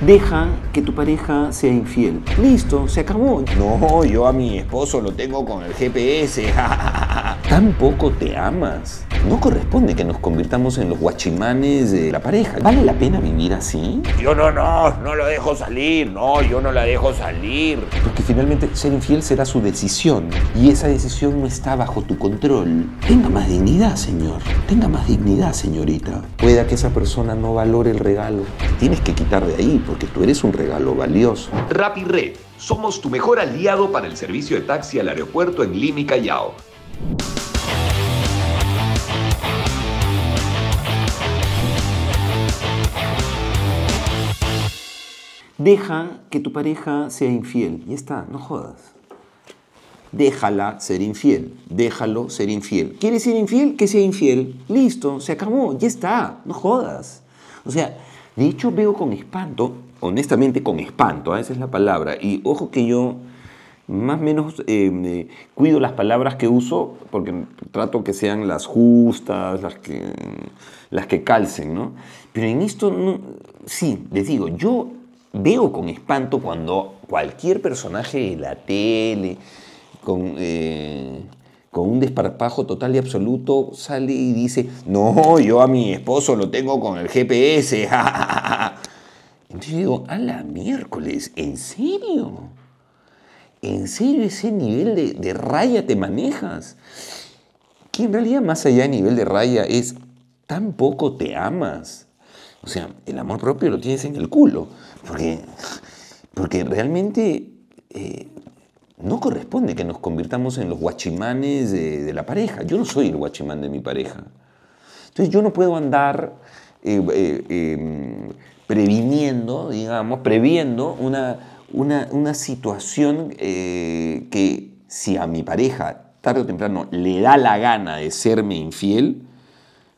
deja que tu pareja sea infiel. Listo, se acabó. No, yo a mi esposo lo tengo con el GPS. Tampoco te amas. No corresponde que nos convirtamos en los guachimanes de la pareja. ¿Vale la pena vivir así? Yo no, no, no lo dejo salir, no, yo no la dejo salir. Porque finalmente ser infiel será su decisión y esa decisión no está bajo tu control. Tenga más dignidad, señor. Tenga más dignidad, señorita. Pueda que esa persona no valore el regalo. Tienes que quitar de ahí porque tú eres un regalo valioso. Red. somos tu mejor aliado para el servicio de taxi al aeropuerto en Lima y Callao. Deja que tu pareja sea infiel. Y está, no jodas. Déjala ser infiel. Déjalo ser infiel. ¿Quieres ser infiel? Que sea infiel. Listo, se acabó, ya está. No jodas. O sea, de hecho veo con espanto, honestamente con espanto, ¿eh? esa es la palabra. Y ojo que yo más o menos em, eh, cuido las palabras que uso porque trato que sean las justas, las que, las que calcen, Pero en esto, sí, les digo, yo veo con espanto cuando cualquier personaje de la tele, eh, con, un desparpajo total y absoluto, sale y dice, no, yo a mi esposo lo tengo con el GPS. Entonces yo digo, a la miércoles, ¿en serio? ¿En serio ese nivel de, raya te manejas? Que en realidad más allá de nivel de raya es, tampoco te amas. O sea, el amor propio lo tienes en el culo. Porque, porque realmente eh, no corresponde que nos convirtamos en los guachimanes de, la pareja. Yo no soy el guachimán de mi pareja. Entonces yo no puedo andar eh, eh, em, previniendo, digamos, previendo una situación que si a mi pareja tarde o temprano le da la gana de serme infiel,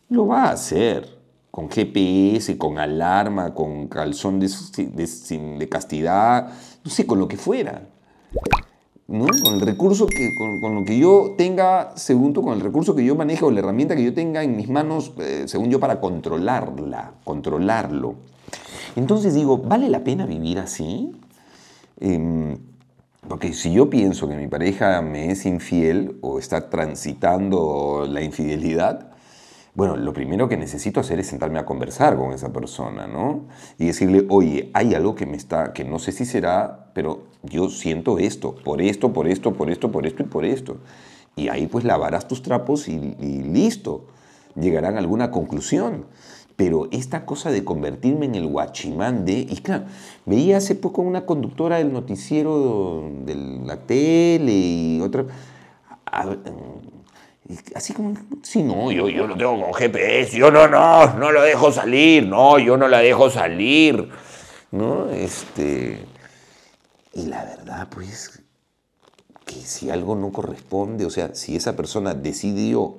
lo va a hacer con GPS, con alarma, con calzón de, de, castidad, no sé, con lo que fuera. Con el recurso que, con, lo que yo tenga, según tú, con el recurso que yo manejo, o la herramienta que yo tenga en mis manos, eh, según yo, para controlarla, controlarlo. Entonces digo, ¿vale la pena vivir así? Em, porque si yo pienso que mi pareja me es infiel o está transitando la infidelidad, bueno, lo primero que necesito hacer es sentarme a conversar con esa persona, ¿no? Y decirle, oye, hay algo que me está, que no sé si será, pero yo siento esto, por esto, por esto, por esto, por esto y por esto. Y ahí pues lavarás tus trapos y, listo. Llegarán a alguna conclusión. Pero esta cosa de convertirme en el guachimán de... Y claro, veía hace poco una conductora del noticiero de la tele y otra así como, si no, yo, yo lo tengo con GPS, yo no, no, no lo dejo salir, no, yo no la dejo salir, ¿no? Este, y la verdad, pues, que si algo no corresponde, o sea, si esa persona decidió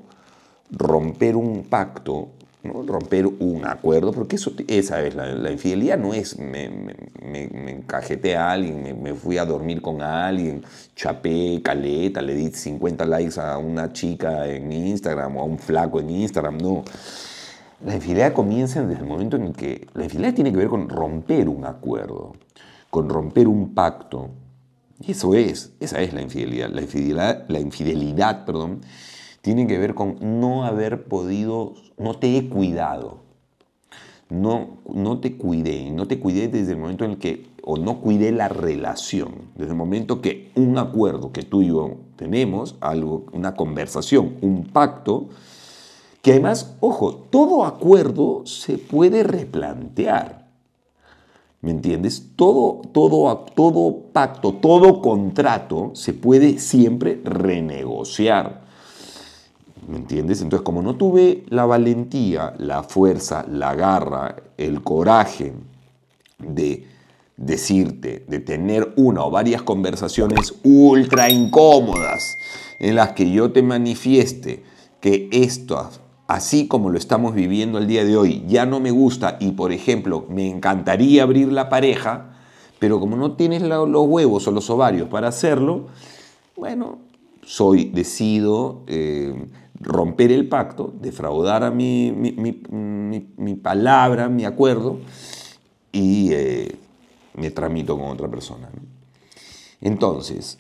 romper un pacto ¿no? romper un acuerdo, porque eso, esa es la, infidelidad, no es me, me, a alguien, me, fui a dormir con alguien, chapé caleta, le di 50 likes a una chica en Instagram o a un flaco en Instagram, no. La infidelidad comienza desde el momento en que la infidelidad tiene que ver con romper un acuerdo, con romper un pacto. Y eso es, esa es la infidelidad. La infidelidad, la infidelidad perdón, tiene que ver con no haber podido, no te he cuidado. No, no te cuidé, no te cuidé desde el momento en el que, o no cuidé la relación, desde el momento que un acuerdo que tú y yo tenemos, algo, una conversación, un pacto, que además, ojo, todo acuerdo se puede replantear. ¿Me entiendes? Todo, todo, todo pacto, todo contrato se puede siempre renegociar. ¿Me entiendes? Entonces, como no tuve la valentía, la fuerza, la garra, el coraje de decirte, de tener una o varias conversaciones ultra incómodas en las que yo te manifieste que esto, así como lo estamos viviendo el día de hoy, ya no me gusta y, por ejemplo, me encantaría abrir la pareja, pero como no tienes los huevos o los ovarios para hacerlo, bueno, soy, decido eh, romper el pacto, defraudar a mi, palabra, mi acuerdo, y eh, me tramito con otra persona. Entonces,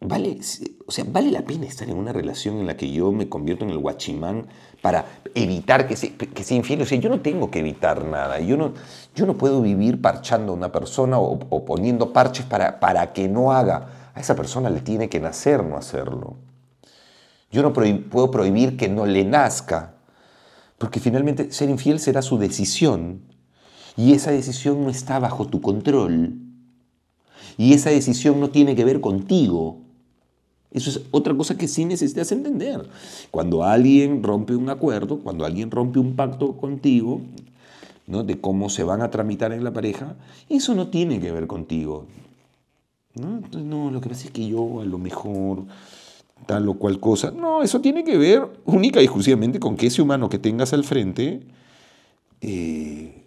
vale, o sea, vale la pena estar en una relación en la que yo me convierto en el guachimán para evitar que, se, que sea infiel. O sea, yo no tengo que evitar nada. Yo no, yo no puedo vivir parchando a una persona o, o poniendo parches para, para que no haga. A esa persona le tiene que nacer no hacerlo. Yo no puedo prohibir que no le nazca, porque finalmente ser infiel será su decisión y esa decisión no está bajo tu control y esa decisión no tiene que ver contigo. Eso es otra cosa que sí necesitas entender. Cuando alguien rompe un acuerdo, cuando alguien rompe un pacto contigo, ¿no? de cómo se van a tramitar en la pareja, eso no tiene que ver contigo. ¿no? no, lo que pasa es que yo a lo mejor tal o cual cosa. No, eso tiene que ver única y exclusivamente con que ese humano que tengas al frente eh,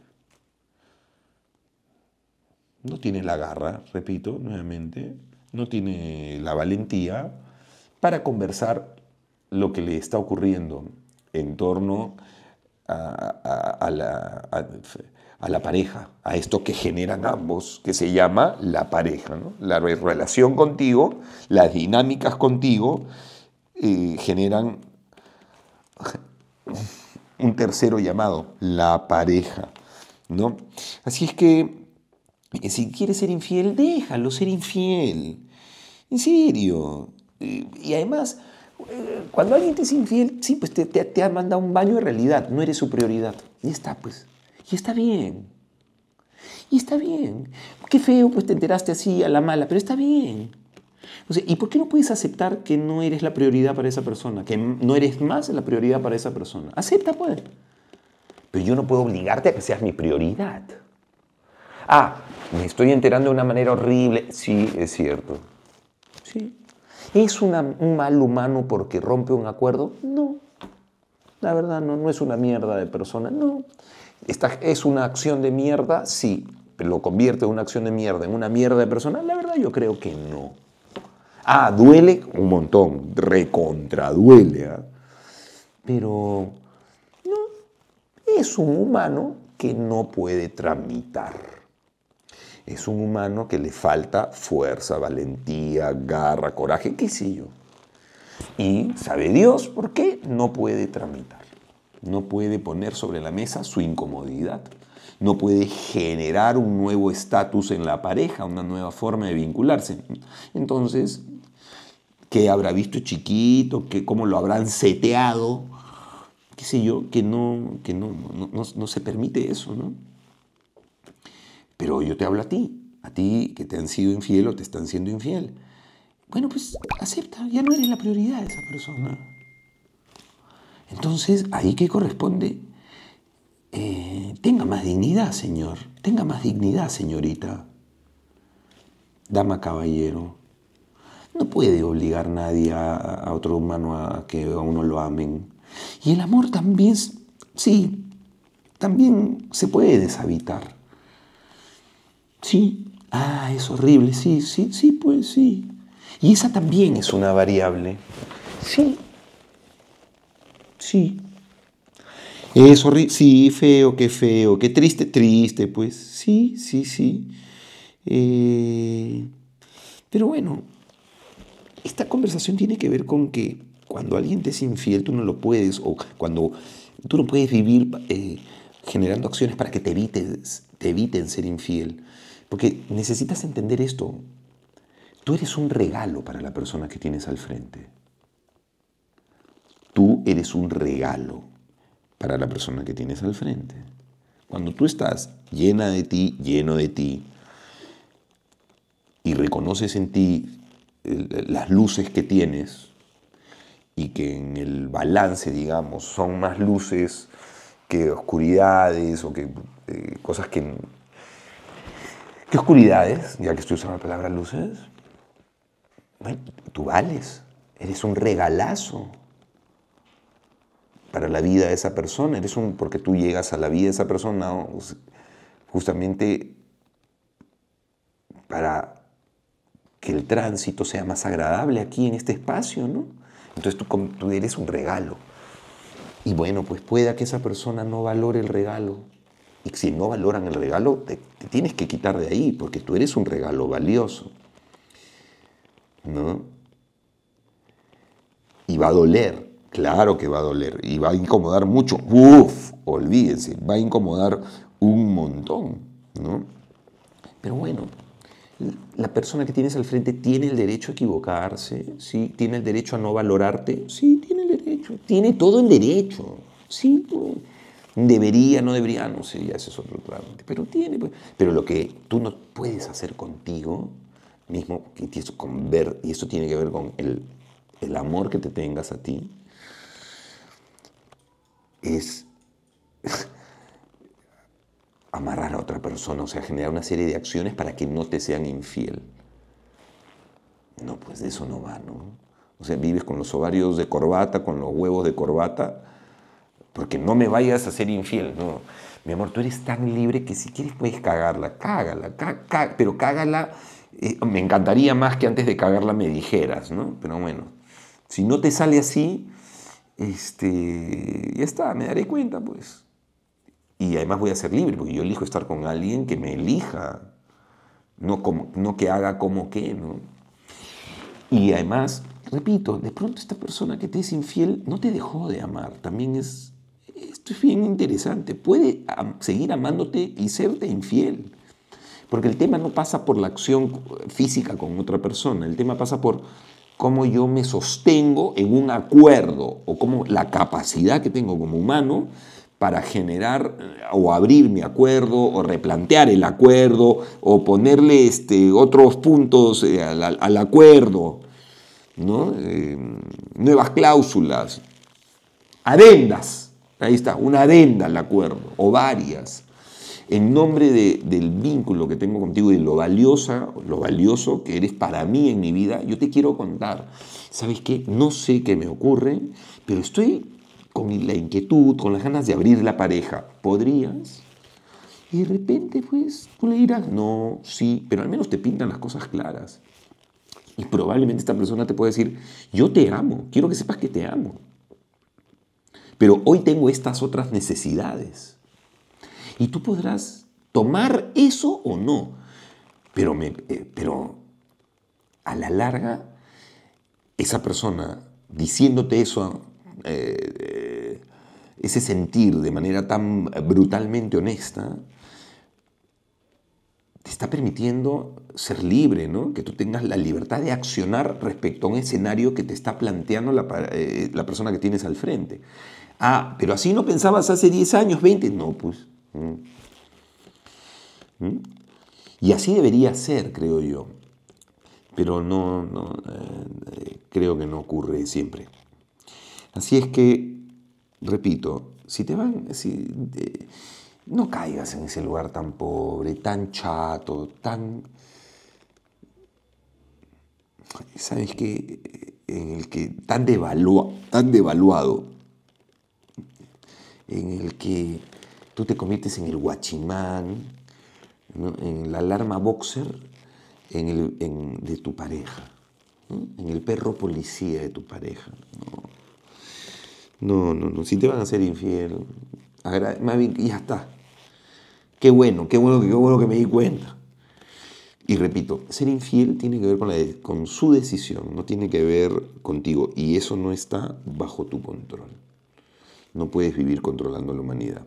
no tiene la garra, repito nuevamente, no tiene la valentía para conversar lo que le está ocurriendo en torno a, la a la pareja, a esto que generan ambos, que se llama la pareja, la relación contigo, las dinámicas contigo, eh, generan un tercero llamado la pareja. ¿no? Así es que eh, si quieres ser infiel, déjalo ser infiel. En serio. Eh, y además, cuando alguien te es infiel, sí, pues te, te ha mandado un baño de realidad, no eres su prioridad. Y está, pues. Y está bien. Y está bien. Qué feo, pues te enteraste así a la mala, pero está bien. ¿Y por qué no puedes aceptar que no eres la prioridad para esa persona? Que no eres más la prioridad para esa persona. Acepta, pues. Pero yo no puedo obligarte a que seas mi prioridad. Ah, me estoy enterando de una manera horrible. Sí, es cierto. Sí. ¿Es un mal humano porque rompe un acuerdo? No. La verdad, no, no es una mierda de persona. No. Esta es una acción de mierda, sí. ¿Lo convierte en una acción de mierda en una mierda de personal? La verdad yo creo que no. Ah, duele un montón, recontraduele. duele. ¿ah? Pero no, es un humano que no puede tramitar. Es un humano que le falta fuerza, valentía, garra, coraje, qué sé yo. Y sabe Dios por qué no puede tramitar no puede poner sobre la mesa su incomodidad, no puede generar un nuevo estatus en la pareja, una nueva forma de vincularse. Entonces, ¿qué habrá visto chiquito? ¿Qué, ¿Cómo lo habrán seteado? ¿Qué sé yo? Que no, que no se permite eso, ¿no? Pero yo te hablo a ti, a ti que te han sido infiel o te están siendo infiel. Bueno, pues acepta, ya no eres la prioridad de esa persona. Entonces, ahí que corresponde, eh, tenga más dignidad, señor, tenga más dignidad, señorita, dama caballero. No puede obligar a nadie a, a otro humano a que a uno lo amen. Y el amor también, sí, también se puede deshabitar. Sí, ah, es horrible, sí, sí, sí, pues sí. Y esa también es una variable. Sí, Sí. Es horrible. Sí, feo, qué feo. Qué triste, triste, pues. Sí, sí, sí. Eh, pero bueno, esta conversación tiene que ver con que cuando alguien te es infiel, tú no lo puedes, o cuando tú no puedes vivir eh, generando acciones para que te, te eviten ser infiel. Porque necesitas entender esto. Tú eres un regalo para la persona que tienes al frente. Tú eres un regalo para la persona que tienes al frente. Cuando tú estás llena de ti, lleno de ti, y reconoces en ti las luces que tienes, y que en el balance, digamos, son más luces que oscuridades o que eh, cosas que... ¿Qué oscuridades? Ya que estoy usando la palabra luces. Bueno, tú vales, eres un regalazo para la vida de esa persona. Eres un, porque tú llegas a la vida de esa persona justamente para que el tránsito sea más agradable aquí en este espacio, ¿no? Entonces tú, eres un regalo. Y bueno, pues pueda que esa persona no valore el regalo. Y si no valoran el regalo, te tienes que quitar de ahí, porque tú eres un regalo valioso. ¿No? Y va a doler, Claro que va a doler y va a incomodar mucho. Uf, olvídense, va a incomodar un montón, ¿no? Pero bueno, la persona que tienes al frente tiene el derecho a equivocarse, ¿sí? Tiene el derecho a no valorarte, sí, tiene el derecho, tiene todo el derecho, sí. Debería, no debería, no sé, ya es otro tema. pero tiene. Pues. Pero lo que tú no puedes hacer contigo mismo, y eso, con ver, y tiene que ver con el, el amor que te tengas a ti, es amarrar a otra persona, o sea, generar una serie de acciones para que no te sean infiel. No, pues de eso no va, ¿no? O sea, vives con los ovarios de corbata, con los huevos de corbata, porque no me vayas a ser infiel, no. Mi amor, tú eres tan libre que si quieres puedes cagarla, cágala, pero cágala. Eh, me encantaría más que antes de cagarla me dijeras, ¿no? Pero bueno, si no te sale así, este, ya está, me daré cuenta, pues. Y además voy a ser libre, porque yo elijo estar con alguien que me elija, no, como, no que haga como que, ¿no? Y además, repito, de pronto esta persona que te es infiel no te dejó de amar, también es, esto es bien interesante, puede seguir amándote y serte infiel. Porque el tema no pasa por la acción física con otra persona, el tema pasa por cómo yo me sostengo en un acuerdo o cómo la capacidad que tengo como humano para generar eh, o abrir mi acuerdo o replantear el acuerdo o ponerle este, otros puntos eh, al, acuerdo, ¿no? Eh, nuevas cláusulas, adendas, ahí está, una adenda al acuerdo o varias en nombre del vínculo que tengo contigo y lo valiosa, lo valioso que eres para mí en mi vida, yo te quiero contar. ¿Sabes qué? No sé qué me ocurre, pero estoy con la inquietud, con las ganas de abrir la pareja. ¿Podrías? Y de repente, pues, tú le dirás, no, sí, pero al menos te pintan las cosas claras. Y probablemente esta persona te puede decir, yo te amo, quiero que sepas que te amo. Pero hoy tengo estas otras necesidades. Y tú podrás tomar eso o no. Pero, eh, pero a la larga, esa persona diciéndote eso, eh, ese sentir de manera tan brutalmente honesta, te está permitiendo ser libre, ¿no? que tú tengas la libertad de accionar respecto a un escenario que te está planteando la, eh, la persona que tienes al frente. Ah, pero así no pensabas hace 10 años, 20. No, pues Mm. Mm. Y así debería ser, creo yo. Pero no, eh, eh, creo que no ocurre siempre. Así es que, repito, si te van, si, eh, no caigas en ese lugar tan pobre, tan chato, tan... ¿Sabes qué? En el que tan, tan devaluado, en el que tú te conviertes en el guachimán, en la alarma boxer en el, de tu pareja, en el perro policía de tu pareja. No, no, no, si te van a ser infiel, y ya está. Qué bueno, qué bueno, qué bueno que me di cuenta. Y repito, ser infiel tiene que ver con, con su decisión, no tiene que ver contigo. Y eso no está bajo tu control. No puedes vivir controlando a la humanidad.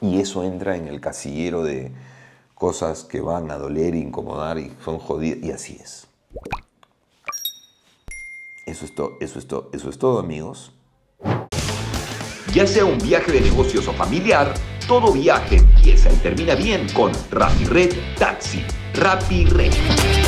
Y eso entra en el casillero de cosas que van a doler, incomodar y son jodidas. Y así es. Eso es, todo, eso, es todo, eso es todo, amigos. Ya sea un viaje de negocios o familiar, todo viaje empieza y termina bien con red Taxi. RapiRed.